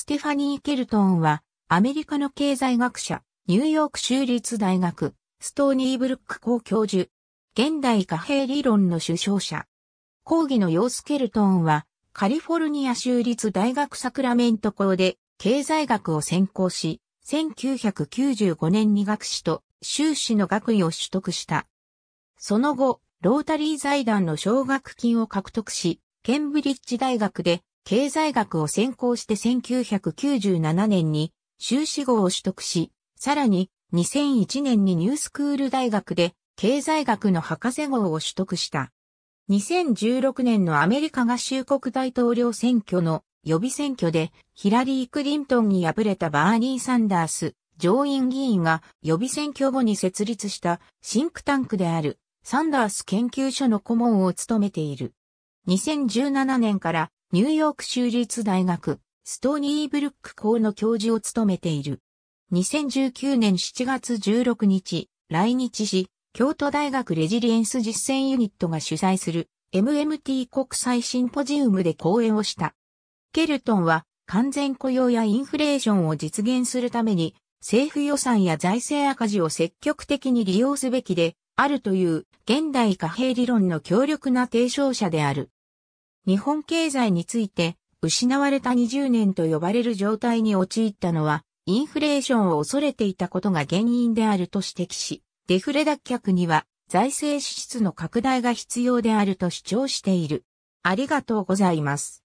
ステファニー・ケルトンは、アメリカの経済学者、ニューヨーク州立大学、ストーニーブルック校教授、現代貨幣理論の首相者。講義の様子ケルトンは、カリフォルニア州立大学サクラメント校で経済学を専攻し、1995年に学士と修士の学位を取得した。その後、ロータリー財団の奨学金を獲得し、ケンブリッジ大学で経済学を専攻して1997年に修士号を取得し、さらに2001年にニュースクール大学で経済学の博士号を取得した。2016年のアメリカ合衆国大統領選挙の予備選挙でヒラリー・クリントンに敗れたバーニー・サンダース上院議員が予備選挙後に設立したシンクタンクであるサンダース研究所の顧問を務めている。2017年からニューヨーク州立大学、ストーニーブルック校の教授を務めている。2019年7月16日、来日し、京都大学レジリエンス実践ユニットが主催する MMT 国際シンポジウムで講演をした。ケルトンは完全雇用やインフレーションを実現するために政府予算や財政赤字を積極的に利用すべきであるという現代貨幣理論の強力な提唱者である。日本経済について失われた20年と呼ばれる状態に陥ったのは、インフレーションを恐れていたことが原因であると指摘し、デフレ脱却には財政支出の拡大が必要であると主張している。ありがとうございます。